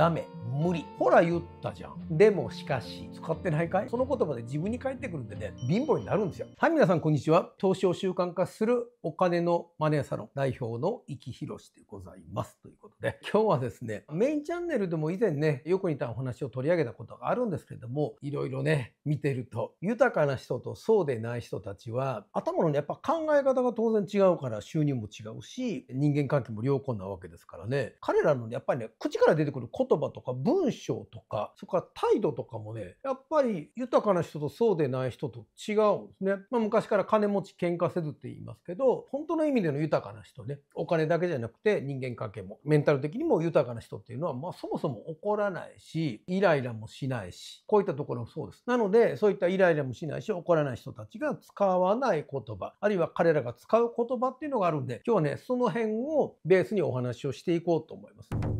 ダメ無理ほら言ったじゃんでもしかし使ってないかいその言葉で自分に返ってくるんでね貧乏になるんですよはい皆さんこんにちは投資を習慣化するお金のマネーサロン代表の生きひろしでございますということで、今日はですね、メインチャンネルでも以前ね、よく似たお話を取り上げたことがあるんですけれども、いろいろね、見てると、豊かな人とそうでない人たちは、頭のね、やっぱ考え方が当然違うから収入も違うし、人間関係も良好なわけですからね、彼らのね、やっぱりね、口から出てくる言葉とか文章とか、そこから態度とかもね、やっぱり豊かな人とそうでない人と違うんですね。まあ、昔から金持ち喧嘩せずって言いますけど、本当の意味での豊かな人ね、お金だけじゃなくて人間関係も、メンタタル的にも豊かな人っていうのは、まあ、そもそも怒らないしイライラもしないしこういったところもそうですなのでそういったイライラもしないし怒らない人たちが使わない言葉あるいは彼らが使う言葉っていうのがあるんで今日はねその辺をベースにお話をしていこうと思います。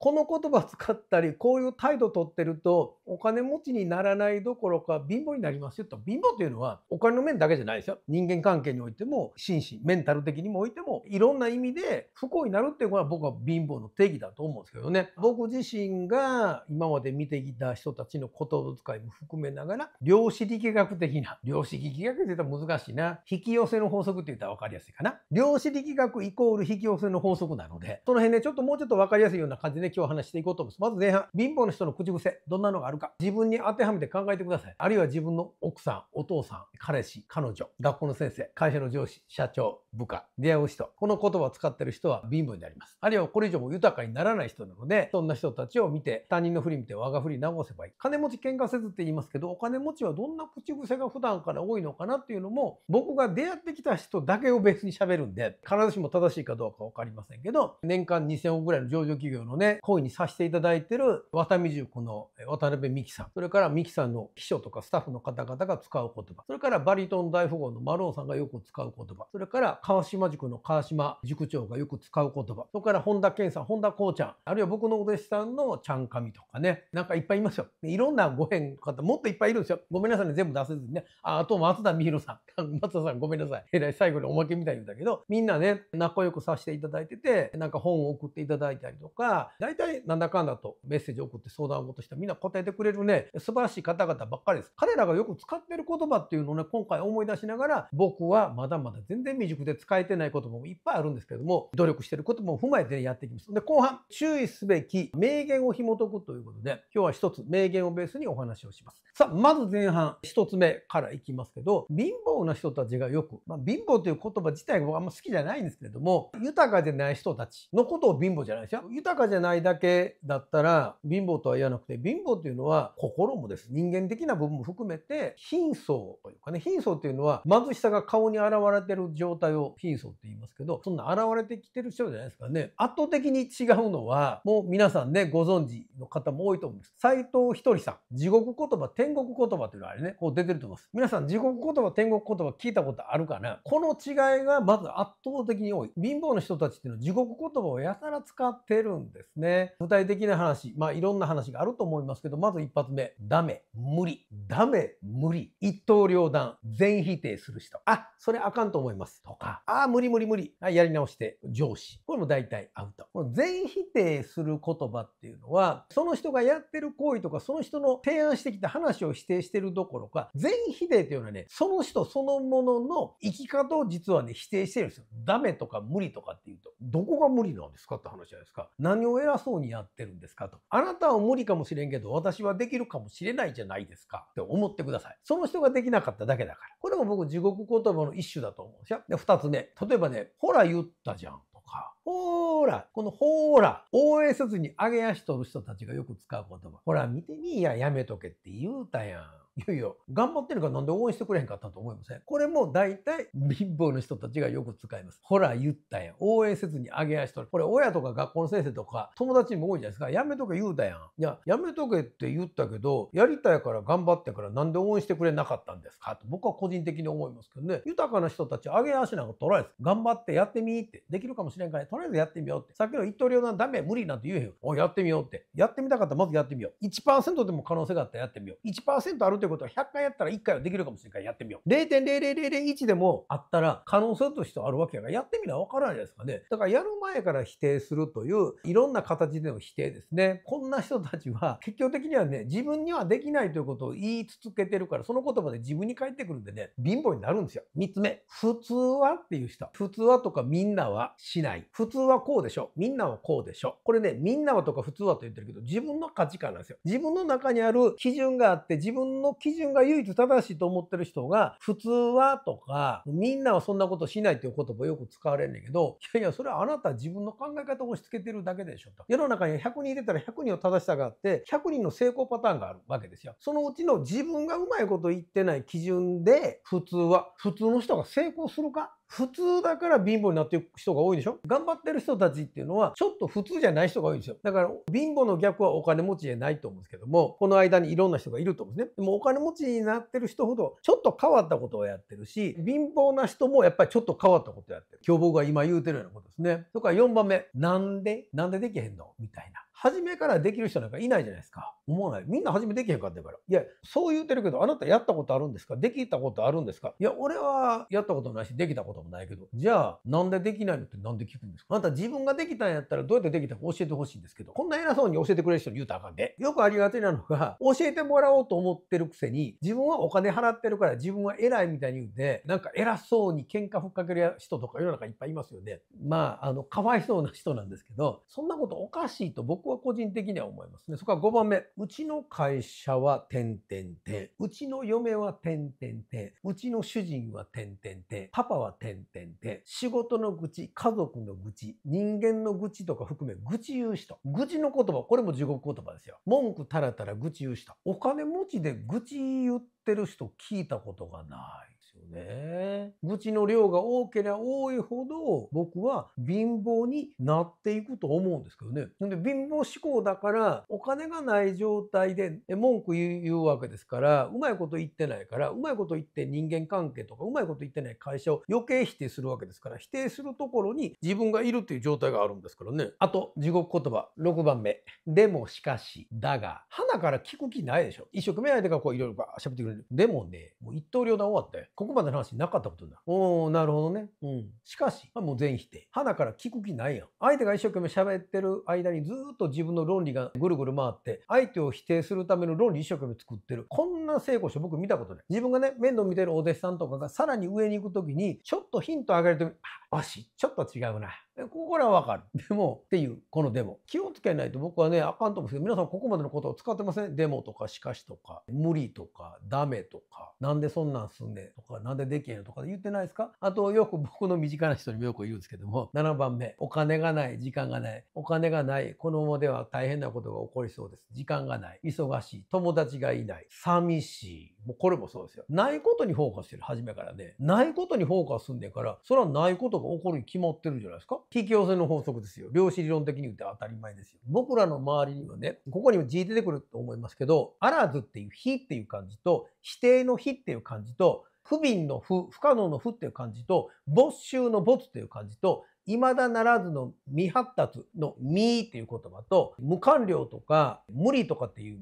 この言葉使ったりこういう態度取ってるとお金持ちにならないどころか貧乏になりますよと貧乏というのはお金の面だけじゃないですよ人間関係においても心身メンタル的にもおいてもいろんな意味で不幸になるっていうのは僕は貧乏の定義だと思うんですけどね僕自身が今まで見てきた人たちの言葉遣いも含めながら量子力学的な量子力学って言ったら難しいな引き寄せの法則って言ったら分かりやすいかな量子力学イコール引き寄せの法則なのでその辺ねちょっともうちょっと分かりやすいような感じで今日話していこうと思います。まず前半、貧乏の人の口癖、どんなのがあるか、自分に当てはめて考えてください。あるいは自分の奥さん、お父さん、彼氏、彼女、学校の先生、会社の上司、社長、部下、出会う人、この言葉を使ってる人は貧乏になります。あるいはこれ以上も豊かにならない人なので、そんな人たちを見て、他人の振り見て我が振り直せばいい。金持ち喧嘩せずって言いますけど、お金持ちはどんな口癖が普段から多いのかなっていうのも、僕が出会ってきた人だけを別に喋るんで、必ずしも正しいかどうか分かりませんけど、年間2000億ぐらいの上場企業のね、為にさせていただいてる、渡美塾の渡辺美樹さん、それから美樹さんの秘書とかスタッフの方々が使う言葉、それからバリトン大富豪のマロンさんがよく使う言葉、それから川島塾の川島塾長がよく使う言葉それから本田健さん本田こうちゃんあるいは僕のお弟子さんのちゃんかみとかねなんかいっぱいいますよいろんなご縁の方もっといっぱいいるんですよごめんなさいね全部出せずにねああと松田美弘さん 松田さんごめんなさいえらい最後におまけみたいなんだけどみんなね仲良くさせていただいててなんか本を送っていただいたりとか大体なんだかんだとメッセージを送って相談をとしたみんな答えてくれるね素晴らしい方々ばっかりです彼らがよく使ってる言葉っていうのをね今回思い出しながら僕はまだまだ全然未熟で使えてないこともいっぱいあるんですけども努力してることも踏まえてやっていきますで後半注意すべき名言を紐解くということで今日は一つ名言をベースにお話をしますさあまず前半一つ目からいきますけど貧乏な人たちがよく、まあ、貧乏という言葉自体が僕あんま好きじゃないんですけれども豊かじゃない人たちのことを貧乏じゃないですよ豊かじゃないだけだったら貧乏とは言わなくて貧乏というのは心もです人間的な部分も含めて貧相というかね貧相というのは貧しさが顔に現れてる状態をを貧相って言いますけど、そんな現れてきてる人じゃないですかね。圧倒的に違うのは、もう皆さんね、ご存知の方も多いと思います。斎藤ひとりさん、地獄言葉、天国言葉っていうのはあれね、こう出てると思います。皆さん、地獄言葉、天国言葉聞いたことあるかなこの違いがまず圧倒的に多い。貧乏の人たちっていうのは地獄言葉をやたら使ってるんですね。具体的な話、まあいろんな話があると思いますけど、まず一発目、ダメ、無理、ダメ、無理、一刀両断、全否定する人。あ、それあかんと思います。とかか、ああ、無理無理無理。はい、やり直して、上司。これも大体アウト。この全否定する言葉っていうのは、その人がやってる行為とか、その人の提案してきた話を否定してるどころか、全否定っていうのはね、その人そのものの生き方を実はね、否定してるんですよ。ダメとか無理とかっていうと、どこが無理なんですかって話じゃないですか。何を偉そうにやってるんですかと。あなたは無理かもしれんけど、私はできるかもしれないじゃないですかって思ってください。その人ができなかっただけだから。これも僕、地獄言葉の一種だと思うんですよ。で、二つね、例えばね、ほら言ったじゃん。とか、ほーら、このほーら、応援せずに上げ足とる人たちがよく使う言葉。ほら、見てみいや、やめとけって言うたやん。いやいや、頑張ってるからなんで応援してくれへんかったと思いません。これも大体貧乏の人たちがよく使います。ほら言ったやん。応援せずにあげやしとる。これ親とか学校の先生とか友達にも多いじゃないですか。やめとけ言うたやん。いや、やめとけって言ったけど、やりたいから頑張ってからなんで応援してくれなかったんですかと僕は個人的に思いますけどね。豊かな人たちあげ足なんかとらえず、頑張ってやってみーって。できるかもしれんから、とりあえずやってみようって。さっきの一刀両断ダメ、無理なんて言えへんおやってみようって。やってみたかったらまずやってみよう。1%でも可能性があったらやってみよう。1%あるってってことは100回やったら1回はできるかもしれんからやってみよう。0 0 0 0 1でもあったら可能性としてあるわけやからやってみなわからないですかね。だからやる前から否定するといういろんな形での否定ですね。こんな人たちは結局的にはね自分にはできないということを言い続けてるからその言葉で自分に返ってくるんでね貧乏になるんですよ。3つ目普通はっていう人普通はとかみんなはしない普通はこうでしょみんなはこうでしょこれねみんなはとか普通はと言ってるけど自分の価値観なんですよ。自分の中にある基準があって自分の基準が唯一正しいと思ってる人が普通はとかみんなはそんなことしないっていう言葉よく使われんだんけどいやいやそれはあなた自分の考え方を押し付けてるだけでしょと世の中に100人入れたら100人を正したがあって100人の成功パターンがあるわけですよそのうちの自分がうまいこと言ってない基準で普通は普通の人が成功するか普通だから貧乏になっていく人が多いでしょ頑張ってる人たちっていうのはちょっと普通じゃない人が多いんですよだから貧乏の逆はお金持ちじゃないと思うんですけどもこの間にいろんな人がいると思うんですねでもお金持ちになってる人ほどちょっと変わったことをやってるし貧乏な人もやっぱりちょっと変わったことをやってる凶暴が今言うてるようなことですねとか4番目なんでなんでできへんのみたいな初めからできる人なんかいないじゃないですか。思わない。みんな初めできへんかっから。いや、そう言うてるけど、あなたやったことあるんですかできたことあるんですかいや、俺はやったことないし、できたこともないけど。じゃあ、なんでできないのってなんで聞くんですかあなた自分ができたんやったらどうやってできたか教えてほしいんですけど、こんな偉そうに教えてくれる人に言うたらあかんで。よくありがちなのが、教えてもらおうと思ってるくせに、自分はお金払ってるから自分は偉いみたいに言うて、なんか偉そうに喧嘩ふっかける人とか世の中いっぱいいますよね。まあ、あの、かわいそうな人なんですけど、そんなことおかしいと僕は個人的には思いますね。そこは5番目。うちの会社は点点点。うちの嫁は点点点。うちの主人は点点点。パパは点点点。仕事の愚痴、家族の愚痴、人間の愚痴とか含め愚痴言う人。愚痴の言葉、これも地獄言葉ですよ。文句たらたら愚痴言う人。お金持ちで愚痴言ってる人聞いたことがない。ね。愚痴の量が多ければ多いほど僕は貧乏になっていくと思うんですけどね。で貧乏志向だからお金がない状態で文句言うわけですからうまいこと言ってないからうまいこと言って人間関係とかうまいこと言ってない会社を余計否定するわけですから否定するところに自分がいるっていう状態があるんですからね。あと地獄言葉6番目。でもしかしだが鼻から聞く気ないでしょ。一生懸命相手がこういろいろ喋ってくれる。でもねもう一刀両断終わってここの話なかったことになる。おおなるほどね。うん。しかし、まもう全否定。鼻から聞く気ないやん。相手が一生懸命喋ってる間にずっと自分の論理がぐるぐる回って、相手を否定するための論理一生懸命作ってる。こんな成功者僕見たことない。自分がね、面倒見てるお弟子さんとかがさらに上に行くときに、ちょっとヒントあげるときあ、わし、ちょっと違うな。ここらはわかる。でも、っていう、このデモ。気をつけないと僕はね、あかんと思うんですけど、皆さんここまでのことを使ってませんデモとか、しかしとか、無理とか、ダメとか、なんでそんなんすんねんとか、なんでできへんとか言ってないですかあと、よく僕の身近な人にもよく言うんですけども、7番目、お金がない、時間がない。お金がない、このままでは大変なことが起こりそうです。時間がない、忙しい、友達がいない、寂しい。もうこれもそうですよ。ないことにフォーカスしてる、初めからね。ないことにフォーカスすんねんから、それはないことが起こるに決まってるじゃないですか。引き寄せの法則ですよ。量子理論的に言うと当たり前ですよ。僕らの周りにはね、ここにも字出てくると思いますけど、あらずっていう非っていう漢字と、否定の非っていう漢字と、不憫の不、不可能の不っていう漢字と、没収の没っていう漢字と、未だならずの未発達の未っていう言葉と、無完了とか無理とかっていう、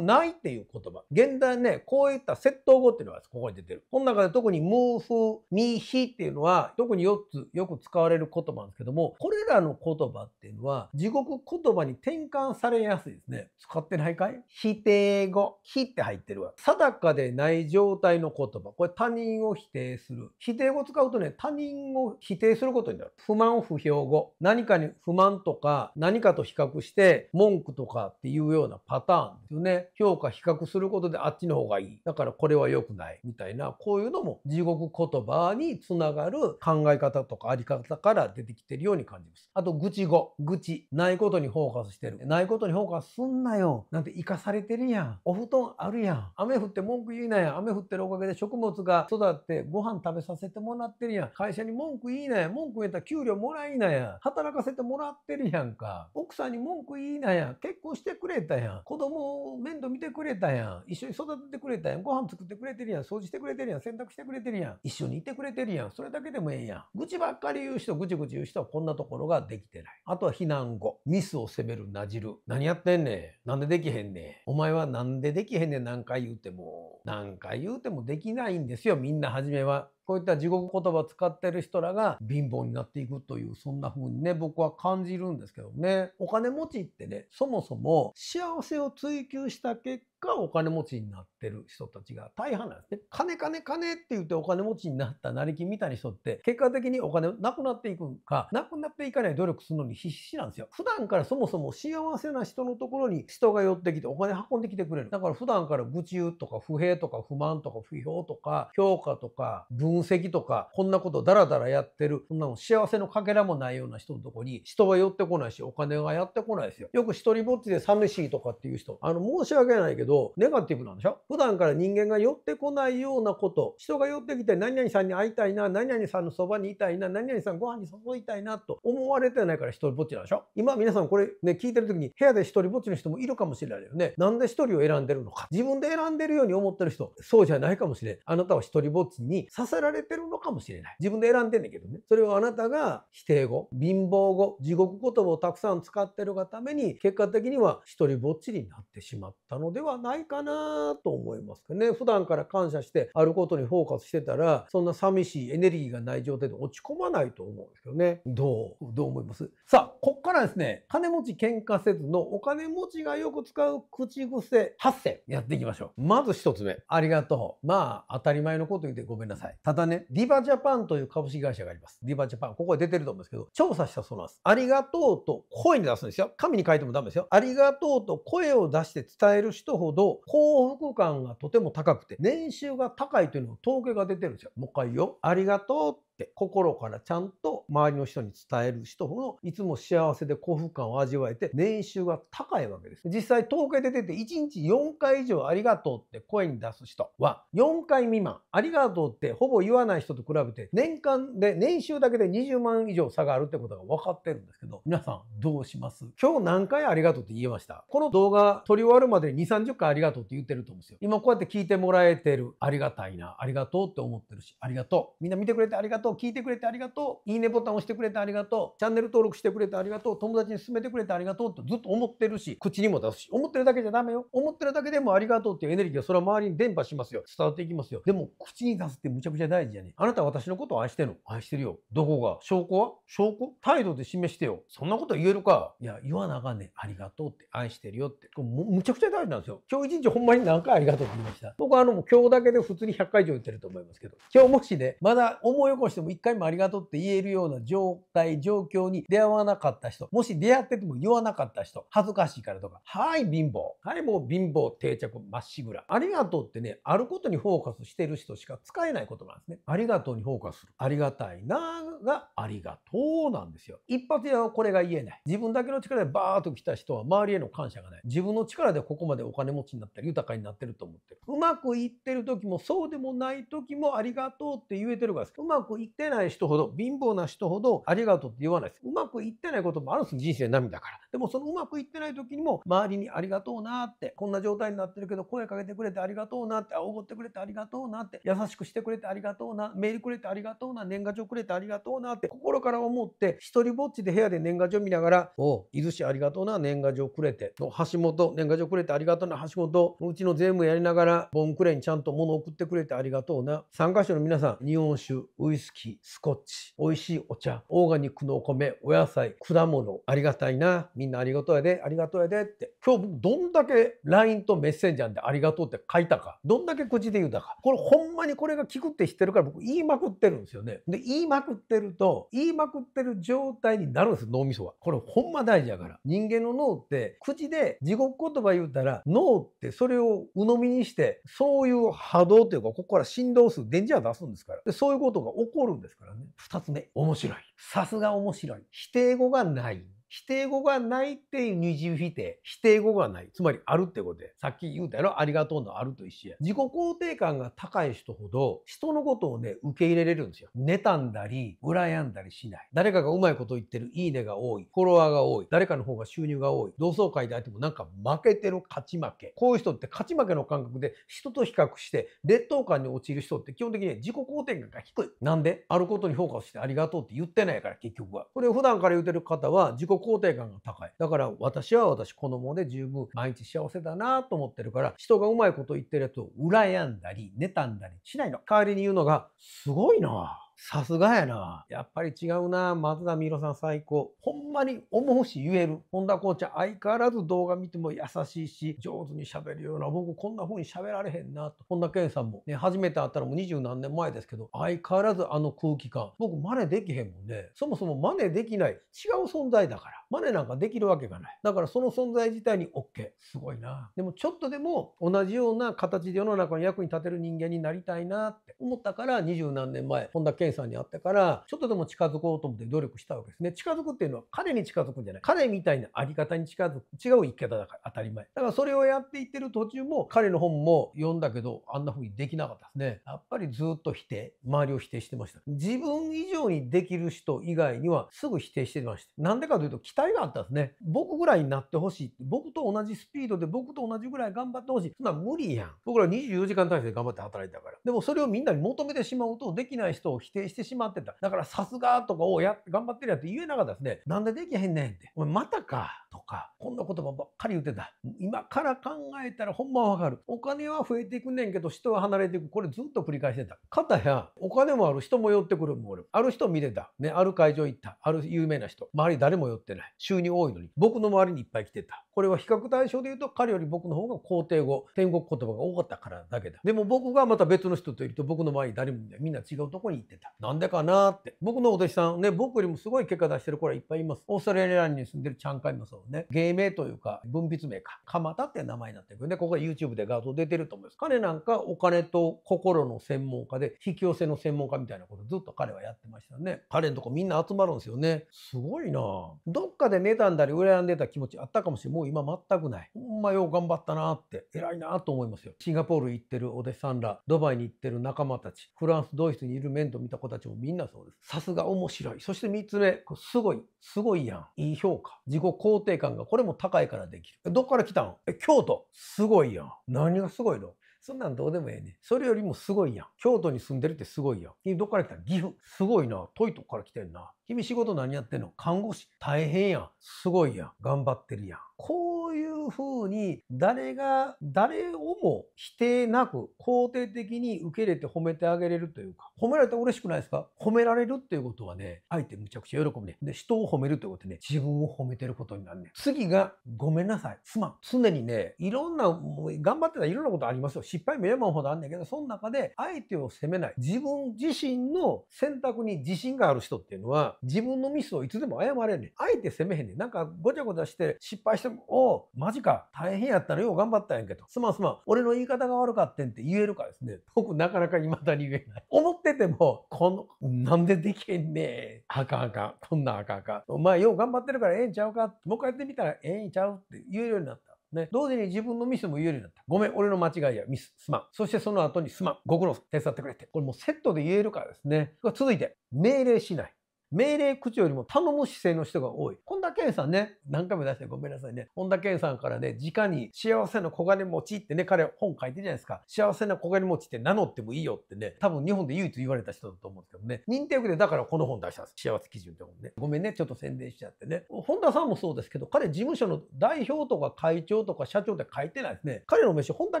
ないっていう言葉。現代ね、こういった窃盗語っていうのがここに出てる。この中で特に無風、未非っていうのは、特に4つよく使われる言葉なんですけども、これらの言葉っていうのは、地獄言葉に転換されやすいですね。使ってないかい否定語。非って入ってるわ。定かでない状態の言葉。これ他人を否定する。否定語使うとね、他人を否定することになる。不満満不評語何かに不満とか何かと比較して文句とかっていうようなパターンですよね評価比較することであっちの方がいいだからこれは良くないみたいなこういうのも地獄言葉につながる考え方とかあり方から出てきてるように感じますあと愚痴語愚痴ないことにフォーカスしてるないことにフォーカスすんなよなんて生かされてるやんお布団あるやん雨降って文句言いなや雨降ってるおかげで食物が育ってご飯食べさせてもらってるやん会社に文句言いなや文句言えたら給料料もらいなや。働かせてもらってるやんか。奥さんに文句言いなや。結婚してくれたやん。子供を面倒見てくれたやん。一緒に育ててくれたやん。ご飯作ってくれてるやん。掃除してくれてるやん。洗濯してくれてるやん。一緒にいてくれてるやん。それだけでもええやん。愚痴ばっかり言う人、ぐちぐち言う人はこんなところができてない。あとは避難後。ミスを責めるなじる。何やってんねん。なんでできへんねん。お前はなんでできへんねん。何回言うても。何回言うてもできないんですよ。みんな初めは。こういった地獄言葉を使ってる人らが貧乏になっていくというそんな風にね僕は感じるんですけどねお金持ちってねそもそも幸せを追求した結果お金持ちになってる人たちが大半なんですね。金金金って言ってお金持ちになった成金みたいな人って結果的にお金なくなっていくんかなくなっていかない努力するのに必死なんですよ。普段からそもそも幸せな人のところに人が寄ってきてお金運んできてくれる。だから普段から愚痴とか不平とか不満とか不評とか評価とか分析とかこんなことダラダラやってるそんなの幸せのかけらもないような人のとこに人が寄ってこないしお金がやってこないですよ。よく一人ぼっちで寂しいとかっていう人あの申し訳ないけどど、ネガティブなんでしょ普段から人間が寄ってこないようなこと、人が寄ってきて何々さんに会いたいな、何々さんのそばにいたいな、何々さんご飯に誘いたいなと思われてないから一人ぼっちなんでしょ今皆さんこれね、聞いてる時に部屋で一人ぼっちの人もいるかもしれないよね。なんで一人を選んでるのか。自分で選んでるように思ってる人、そうじゃないかもしれないあなたは一人ぼっちにさせられてるのかもしれない。自分で選んでんだけどね。それはあなたが否定語、貧乏語、地獄言葉をたくさん使ってるがために、結果的には一人ぼっちになってしまったのではないかなと思いますね普段から感謝してあることにフォーカスしてたらそんな寂しいエネルギーがない状態で落ち込まないと思うんですけどねどうどう思いますさあこっからですね金持ち喧嘩せずのお金持ちがよく使う口癖8選やっていきましょうまず1つ目ありがとうまあ当たり前のこと言ってごめんなさいただねディバジャパンという株式会社がありますディバジャパンここで出てると思うんですけど調査したそうなんですありがとうと声に出すんですよ紙に書いてもダメですよありがとうと声を出して伝える人ほどど幸福感がとても高くて年収が高いというのを統計が出てるんですよ。もう一回言うよ。ありがとうっって心からちゃんと周りの人に伝える人ほどいつも幸せで幸福感を味わえて年収が高いわけです実際統計で出て1日4回以上ありがとうって声に出す人は4回未満ありがとうってほぼ言わない人と比べて年間で年収だけで20万以上差があるってことが分かってるんですけど皆さんどうします今日何回ありがとうって言えましたこの動画撮り終わるまでに2、30回ありがとうって言ってると思うんですよ今こうやって聞いてもらえてるありがたいなありがとうって思ってるしありがとうみんな見てくれてありがとうとう聞いてくれてありがとういいねボタン押してくれてありがとうチャンネル登録してくれてありがとう友達に勧めてくれてありがとうってずっと思ってるし口にも出すし思ってるだけじゃダメよ思ってるだけでもありがとうっていうエネルギーがそれは周りに伝播しますよ伝わっていきますよでも口に出すってむちゃくちゃ大事やねあなたは私のことを愛してるの愛してるよどこが証拠は証拠態度で示してよそんなこと言えるかいや言わなあかんねんありがとうって愛してるよってこれむちゃくちゃ大事なんですよ今日一日ほんまに何回ありがとうって言いました僕はあの今日だけで普通に100回以上言ってると思いますけど今日もしねまだ思い起こししても一回もありがとうって言えるような状態、状況に出会わなかった人、もし出会ってても言わなかった人、恥ずかしいからとか、はい、貧乏。はい、もう貧乏定着まっしぐら。ありがとうってね、あることにフォーカスしてる人しか使えないことなんですね。ありがとうにフォーカスする。ありがたいながありがとうなんですよ。一発屋はこれが言えない。自分だけの力でバーッと来た人は周りへの感謝がない。自分の力でここまでお金持ちになったり豊かになってると思ってる。うまくいってる時もそうでもない時もありがとうって言えてるからです。うまくいってない人ほど、貧乏な人ほど、ありがとうって言わないです。うまくいってないこともあるんです、人生涙から。でも、そのうまくいってない時にも、周りにありがとうなって、こんな状態になってるけど、声かけてくれてありがとうなって、おごってくれてありがとうなって、優しくしてくれてありがとうな、メールくれてありがとうな、年賀状くれてありがとうなって、心から思って、一人ぼっちで部屋で年賀状見ながら、お伊豆市ありがとうな、年賀状くれて、の橋本、年賀状くれてありがとうな、橋本、うちの税務やりながら、ボンクレにちゃんと物送ってくれてありがとうな、参加者の皆さん、日本酒、ウイスキー、キ、スコッチ、美味しいお茶、オーガニックのお米、お野菜、果物、ありがたいな、みんなありがとうやで、ありがとうやでって、今日僕どんだけ LINE とメッセンジャーでありがとうって書いたか、どんだけ口で言うたか、これほんまにこれが効くって知ってるから僕言いまくってるんですよね。で、言いまくってると、言いまくってる状態になるんです脳みそは。これほんま大事やから。人間の脳って口で地獄言葉言うたら、脳ってそれを鵜呑みにして、そういう波動というか、ここから振動数、電磁波出すんですから。で、そういうことが起こるんですからね。二つ目、面白い。さすが面白い。否定語がない。否定語がないっていう二重否定。否定語がない。つまりあるってことで。さっき言うたやろありがとうのあると一緒や。自己肯定感が高い人ほど人のことをね、受け入れれるんですよ。妬んだり、羨んだりしない。誰かがうまいこと言ってるいいねが多い。フォロワーが多い。誰かの方が収入が多い。同窓会であってもなんか負けてる勝ち負け。こういう人って勝ち負けの感覚で人と比較して劣等感に陥る人って基本的に自己肯定感が低い。なんであることにフォーカスしてありがとうって言ってないから結局は。これ普段から言うてる方は自己肯定感が高いだから私は私子供で十分毎日幸せだなと思ってるから人がうまいこと言ってるやつを羨んだり妬んだりしないの代わりに言うのがすごいなさすがやな。やっぱり違うな。松田美ろさん最高。ほんまに思うし言える。本田コーチ相変わらず動画見ても優しいし、上手に喋るような、僕こんな風に喋られへんなと。本田健さんもね、初めて会ったらもう二十何年前ですけど、相変わらずあの空気感。僕真似できへんもんね。そもそも真似できない。違う存在だから。真ネなんかできるわけがない。だからその存在自体に OK。すごいな。でもちょっとでも同じような形で世の中の役に立てる人間になりたいなって思ったから二十何年前本田健さんに会ってからちょっとでも近づこうと思って努力したわけですね。近づくっていうのは彼に近づくんじゃない。彼みたいなあり方に近づく。違う生き方だから当たり前。だからそれをやっていってる途中も彼の本も読んだけどあんな風にできなかったですね。やっぱりずっと否定。周りを否定してました。自分以上にできる人以外にはすぐ否定してました。なんでかというと期待待があったんですね。僕ぐらいになってほしい。僕と同じスピードで僕と同じぐらい頑張ってほしい。そんな無理やん。僕ら24時間体制で頑張って働いたから。でもそれをみんなに求めてしまうと、できない人を否定してしまってた。だからさすがとかをや頑張ってるやって言えなかったですね。なんでできへんねんって。お前またか。とか、こんな言葉ばっかり言ってた。今から考えたらほんまわかる。お金は増えていくねんけど、人は離れていく。これずっと繰り返してた。片や、お金もある人も寄ってくるもん、ある人見れた。ね、ある会場行った。ある有名な人。周り誰も寄ってない。収入多いのに。僕の周りにいっぱい来てた。これは比較対象で言うと彼より僕の方が肯定語天国言葉が多かったからだけだでも僕がまた別の人といると僕の前に誰もみんな違うところに行ってたなんでかなって僕のお弟子さんね僕よりもすごい結果出してる子らいっぱいいますオーストラリアに住んでるチャンカイマさんね芸名というか分泌名か蒲田って名前になってるけどねここは YouTube で画像出てると思います彼なんかお金と心の専門家で引き寄せの専門家みたいなことずっと彼はやってましたね彼のとこみんな集まるんですよねすごいなどっかで妬んだり羨んでた気持ちあったかもしれない今全くない。ほんまよう頑張ったなって偉いなと思いますよ。シンガポール行ってるお弟子さんら、ドバイに行ってる仲間たち、フランス、ドイツにいる面倒見た子たちもみんなそうです。さすが面白い。そして3つ目、すごい、すごいやん。いい評価。自己肯定感がこれも高いからできる。どっから来たんえ、京都。すごいやん。何がすごいのそんなんどうでもええねそれよりもすごいやん。京都に住んでるってすごいやん。どっから来たん岐阜。すごいな。トイトから来てんな。君仕事何やってんの看護師大変やん。すごいやん。頑張ってるやん。こういうふうに誰が、誰をも否定なく肯定的に受け入れて褒めてあげれるというか、褒められたら嬉しくないですか褒められるっていうことはね、相手むちゃくちゃ喜ぶね。で、人を褒めるということね、自分を褒めてることになるね。次が、ごめんなさい。すまん。常にね、いろんな、もう頑張ってたらいろんなことありますよ。失敗も山ほどあんねんけど、その中で相手を責めない。自分自身の選択に自信がある人っていうのは、自分のミスをいつでも謝れんねん。あえて責めへんねん。なんかごちゃごちゃして失敗しても、おマジか、大変やったらよう頑張ったんやんけと。すまんすまん、俺の言い方が悪かったんって言えるかですね。僕なかなか未だに言えない。思ってても、この、なんでできへんねん。あかんあかん。こんなあかんあかん。お前よう頑張ってるからええんちゃうかもう一回やってみたらええんちゃうって言えるようになった。ね、同時に自分のミスも言えるようになった。ごめん、俺の間違いや、ミス、すまん。そしてその後にすまん、ご苦労、手伝ってくれって。これもうセットで言えるからですね。続いて、命令しない。命令口よりも頼む姿勢の人が多い。本田健さんね、何回も出してごめんなさいね。本田健さんからね、直に幸せの小金持ちってね、彼本書いてるじゃないですか。幸せな小金持ちって名乗ってもいいよってね、多分日本で唯一言われた人だと思うんですけどね。認定区でだからこの本出したんです。幸せ基準って本ね。ごめんね、ちょっと宣伝しちゃってね。本田さんもそうですけど、彼事務所の代表とか会長とか社長って書いてないですね。彼の名刺、本田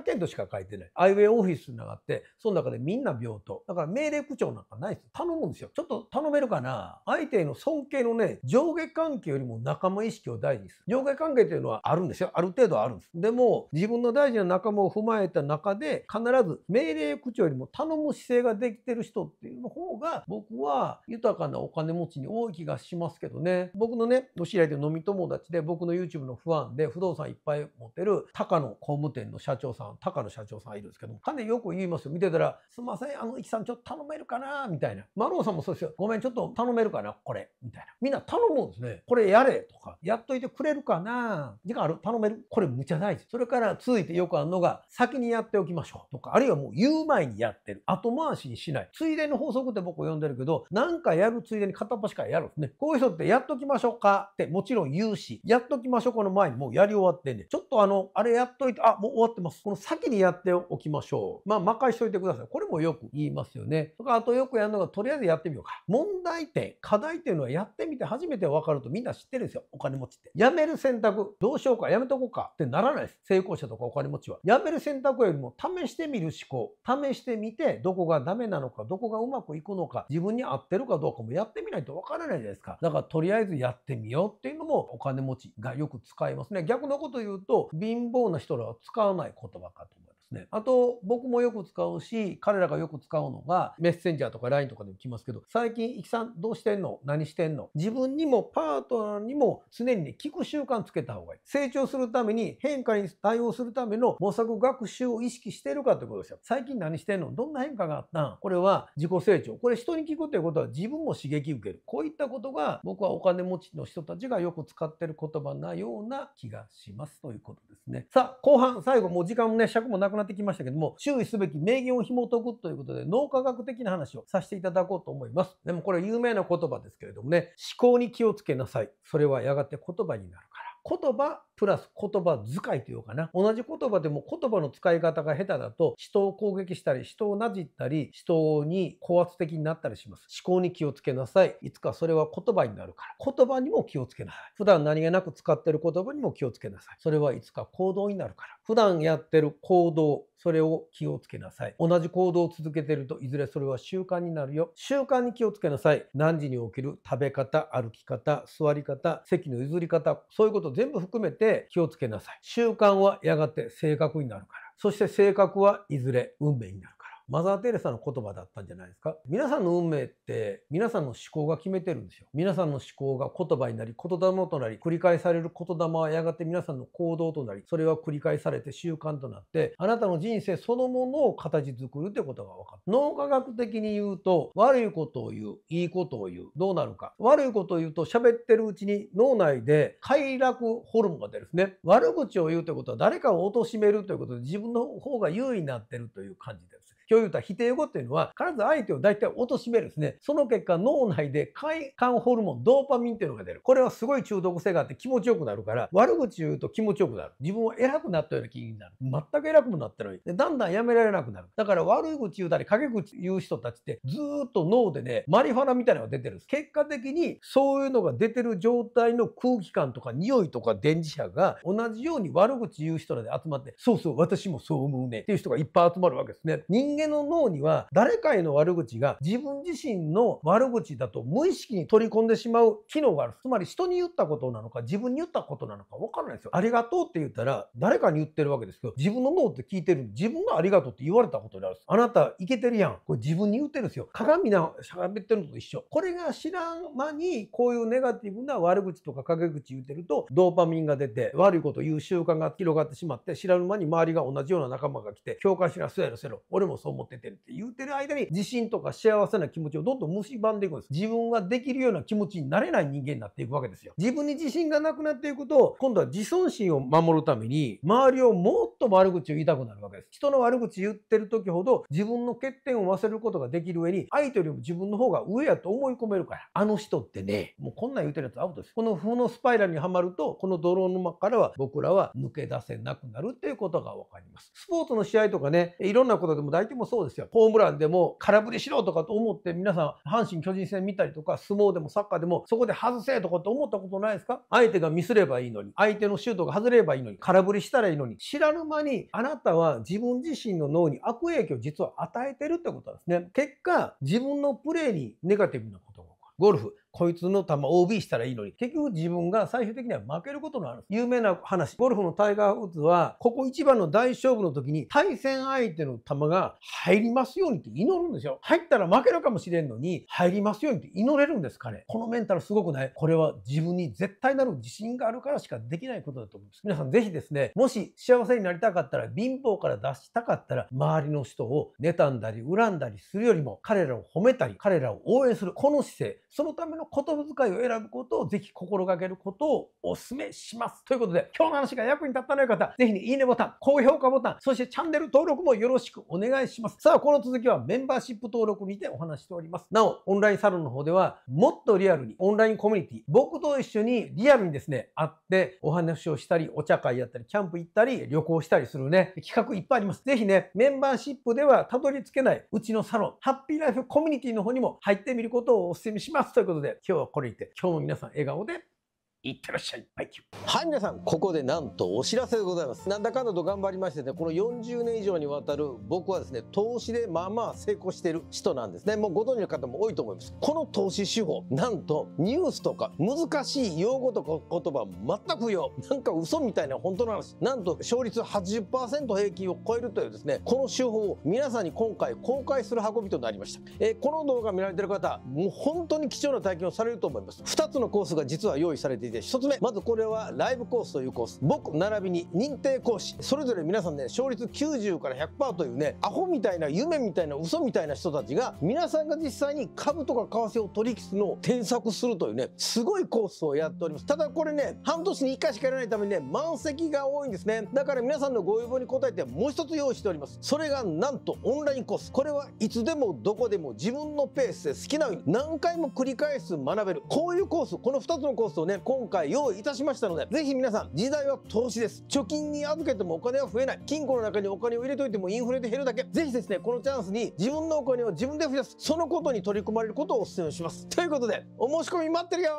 健としか書いてない。アイウェイオフィスのがって、その中でみんな病棟。だから命令口調なんかないです。頼むんですよ。ちょっと頼めるかな相手への尊敬のね、上下関係よりも仲間意識を大事にする。上下関係というのはあるんですよ。ある程度あるんです。でも、自分の大事な仲間を踏まえた中で、必ず命令口調よりも頼む姿勢ができてる人っていうの方が、僕は豊かなお金持ちに多い気がしますけどね。僕のね、お知り合いで飲み友達で、僕の YouTube のファンで不動産いっぱい持ってる、高野工務店の社長さん、高野社長さんいるんですけども、彼よく言いますよ。見てたら、すいません、あの、いきさんちょっと頼めるかなみたいな。マローさんもそうですよ。ごめん、ちょっと頼めるかなこれ。みたいな。みんな頼むんですね。これやれとか。やっといてくれるかな時間ある頼めるこれむちゃ大事。それから続いてよくあるのが、先にやっておきましょうとか、あるいはもう言う前にやってる。後回しにしない。ついでの法則って僕読んでるけど、なんかやるついでに片っ端からやるんですね。こういう人ってやっときましょうかってもちろん言うし、やっときましょうかの前にもうやり終わってね。ちょっとあの、あれやっといて、あ、もう終わってます。この先にやっておきましょう。まあ、魔界しといてください。これもよく言いますよね。とか、あとよくやるのが、とりあえずやってみようか。問題点課題っていうのはやってみて初めて分かるとみんな知ってるんですよお金持ちってやめる選択どうしようかやめとこうかってならないです成功者とかお金持ちはやめる選択よりも試してみる思考試してみてどこがダメなのかどこがうまくいくのか自分に合ってるかどうかもやってみないと分からないじゃないですかだからとりあえずやってみようっていうのもお金持ちがよく使いますね逆のこと言うと貧乏な人らは使わない言葉かとね。あと、僕もよく使うし、彼らがよく使うのが、メッセンジャーとか LINE とかでも来ますけど、最近、いきさんどうしてんの何してんの自分にもパートナーにも常に、ね、聞く習慣つけた方がいい。成長するために変化に対応するための模索学習を意識してるかということですよ。最近何してんのどんな変化があったんこれは自己成長。これ人に聞くということは自分も刺激受ける。こういったことが僕はお金持ちの人たちがよく使ってる言葉なような気がしますということですね。さあ、後半最後もう時間もね、尺もなくなってきましたけども、注意すべき名言を紐解くということで、脳科学的な話をさせていただこうと思います。でもこれ有名な言葉ですけれどもね、思考に気をつけなさい。それはやがて言葉になるから。言葉プラス言葉遣いというかな。同じ言葉でも言葉の使い方が下手だと、人を攻撃したり、人をなじったり、人に高圧的になったりします。思考に気をつけなさい。いつかそれは言葉になるから。言葉にも気をつけなさい。普段何気なく使ってる言葉にも気をつけなさい。それはいつか行動になるから。普段やってる行動、それを気をつけなさい。同じ行動を続けてると、いずれそれは習慣になるよ。習慣に気をつけなさい。何時に起きる、食べ方、歩き方、座り方、席の譲り方、そういうこと全部含めて、て気をつけなさい。習慣はやがて性格になるから。そして性格はいずれ運命になる。マザー・テレサの言葉だったんじゃないですか皆さんの運命って皆さんの思考が決めてるんですよ皆さんの思考が言葉になり言霊となり繰り返される言霊はやがて皆さんの行動となりそれは繰り返されて習慣となってあなたの人生そのものを形作るってことが分かる脳科学的に言うと悪いことを言ういいことを言うどうなるか悪いことを言うと喋ってるうちに脳内で快楽ホルモンが出るんですね悪口を言うってことは誰かを貶めるということで自分の方が優位になってるという感じです言有た否定語っていうのは必ず相手を大体貶めるですね。その結果脳内で快感ホルモンドーパミンっていうのが出る。これはすごい中毒性があって気持ちよくなるから悪口言うと気持ちよくなる。自分は偉くなったような気になる。全く偉くもなったのに。でだんだんやめられなくなる。だから悪口言うたり陰口言う人たちってずっと脳でねマリファナみたいなのが出てるんです。結果的にそういうのが出てる状態の空気感とか匂いとか電磁波が同じように悪口言う人らで集まってそうそう私もそう思うねっていう人がいっぱい集まるわけですね。人人間の脳には誰かへの悪口が自分自身の悪口だと無意識に取り込んでしまう機能があるつまり人に言ったことなのか自分に言ったことなのか分からないですよありがとうって言ったら誰かに言ってるわけですけど自分の脳って聞いてる自分がありがとうって言われたことになるんですあなたいけてるやんこれ自分に言ってるんですよ鏡な喋ってるのと一緒これが知らん間にこういうネガティブな悪口とか陰口言ってるとドーパミンが出て悪いこと言う習慣が広がってしまって知らぬ間に周りが同じような仲間が来て共感しなそうやろせろ俺もそう思っててって言うてる間に自信とか幸せな気持ちをどんどん蝕んでいくんです。自分ができるような気持ちになれない人間になっていくわけですよ。自分に自信がなくなっていくと、今度は自尊心を守るために、周りをもっと悪口を言いたくなるわけです。人の悪口言ってる時ほど自分の欠点を忘れることができる上に、相手よりも自分の方が上やと思い込めるから。あの人ってね、もうこんなん言うてるやつアウトです。この負のスパイラルにはまると、この泥沼からは僕らは抜け出せなくなるっていうことが分かります。スポーツの試合とかね、いろんなことでも大体球もそうですよ。ホームランでも空振りしろとかと思って皆さん阪神巨人戦見たりとか相撲でもサッカーでもそこで外せとかって思ったことないですか相手がミスればいいのに相手のシュートが外れればいいのに空振りしたらいいのに知らぬ間にあなたは自分自身の脳に悪影響を実は与えてるってことなんですね。結果自分のプレーにネガティブなことが起こる。ゴルフこいつの球 OB したらいいのに結局自分が最終的には負けることなんです有名な話ゴルフのタイガー・ウッズはここ一番の大勝負の時に対戦相手の球が入りますようにって祈るんですよ入ったら負けるかもしれんのに入りますようにって祈れるんです彼このメンタルすごくないこれは自分に絶対なる自信があるからしかできないことだと思うんです皆さん是非ですねもし幸せになりたかったら貧乏から出したかったら周りの人を妬んだり恨んだりするよりも彼らを褒めたり彼らを応援するこの姿勢そのためのの言葉遣いを選ぶことをぜひ心がけることをお勧めします。ということで、今日の話が役に立ったない方、ぜひにいいねボタン、高評価ボタン、そしてチャンネル登録もよろしくお願いします。さあ、この続きはメンバーシップ登録にてお話しております。なお、オンラインサロンの方では、もっとリアルに、オンラインコミュニティ、僕と一緒にリアルにですね、会ってお話をしたり、お茶会やったり、キャンプ行ったり、旅行したりするね、企画いっぱいあります。ぜひね、メンバーシップではたどり着けないうちのサロン、ハッピーライフコミュニティの方にも入ってみることをお勧めします。ということで、今日はこれにて今日も皆さん笑顔でいってらっしゃい。はい、はい皆さん、ここでなんとお知らせでございます。なんだかんだと頑張りましてね、この40年以上にわたる僕はですね、投資でまあまあ成功してる人なんですね。もうご存知の方も多いと思います。この投資手法、なんとニュースとか難しい用語とか言葉全く不要。なんか嘘みたいな本当の話。なんと勝率80%平均を超えるというですね、この手法を皆さんに今回公開する運びとなりました。えー、この動画見られてる方、もう本当に貴重な体験をされると思います。2つのコースが実は用意されていてで1つ目まずこれはライブコースというコース僕並びに認定講師それぞれ皆さんね勝率90から100%というねアホみたいな夢みたいな嘘みたいな人たちが皆さんが実際に株とか為替を取引するのを添削するというねすごいコースをやっておりますただこれね半年に1回しかやらないためにね満席が多いんですねだから皆さんのご要望に応えてもう一つ用意しておりますそれがなんとオンラインコースこれはいつでもどこでも自分のペースで好きなように何回も繰り返す学べるこういうコースこの2つのコースをね今今回用意いたしましたので、ぜひ皆さん、時代は投資です。貯金に預けてもお金は増えない。金庫の中にお金を入れといてもインフレで減るだけ。ぜひですね、このチャンスに自分のお金を自分で増やす。そのことに取り組まれることをお勧めします。ということで、お申し込み待ってるよ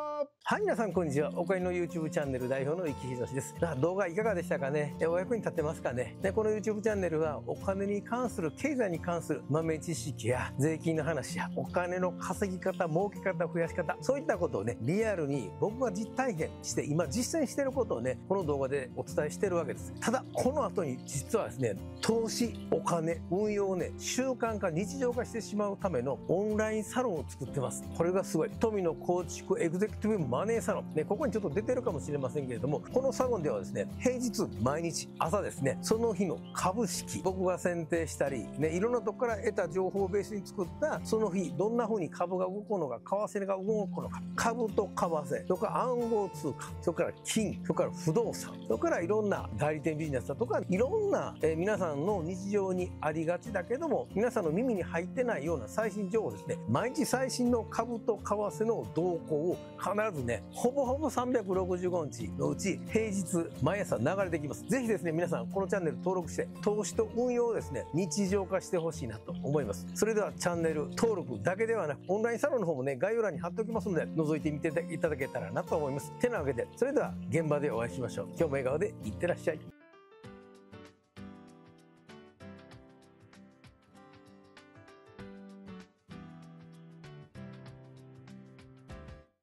はい、皆さんこんにちは。お金の YouTube チャンネル代表の生きひろしです。動画いかがでしたかねお役に立ってますかねでこの YouTube チャンネルはお金に関する、経済に関する豆知識や税金の話やお金の稼ぎ方、儲け方、増やし方、そういったことをね、リアルに僕が実体験して今実践してることをねこの動画でお伝えしてるわけですただこの後に実はですね投資お金運用をね習慣化日常化してしまうためのオンラインサロンを作ってますこれがすごい富の構築エグゼクティブマネーサロンねここにちょっと出てるかもしれませんけれどもこのサロンではですね平日毎日朝ですねその日の株式僕が選定したりねいろんなとこから得た情報をベースに作ったその日どんな風に株が動くのか為替が動くのか株と為替とか暗号合通貨それから金それから不動産それからいろんな代理店ビジネスだとかいろんな、え皆さんの日常にありがちだけども皆さんの耳に入ってないような最新情報ですね毎日最新の株と為替の動向を必ずねほぼほぼ365日のうち平日毎朝流れてきますぜひですね皆さんこのチャンネル登録して投資と運用をですね日常化してほしいなと思いますそれではチャンネル登録だけではなくオンラインサロンの方もね概要欄に貼っておきますので覗いてみていただけたらなと思いますますてなわけでそれでは現場でお会いしましょう今日も笑顔でいってらっしゃい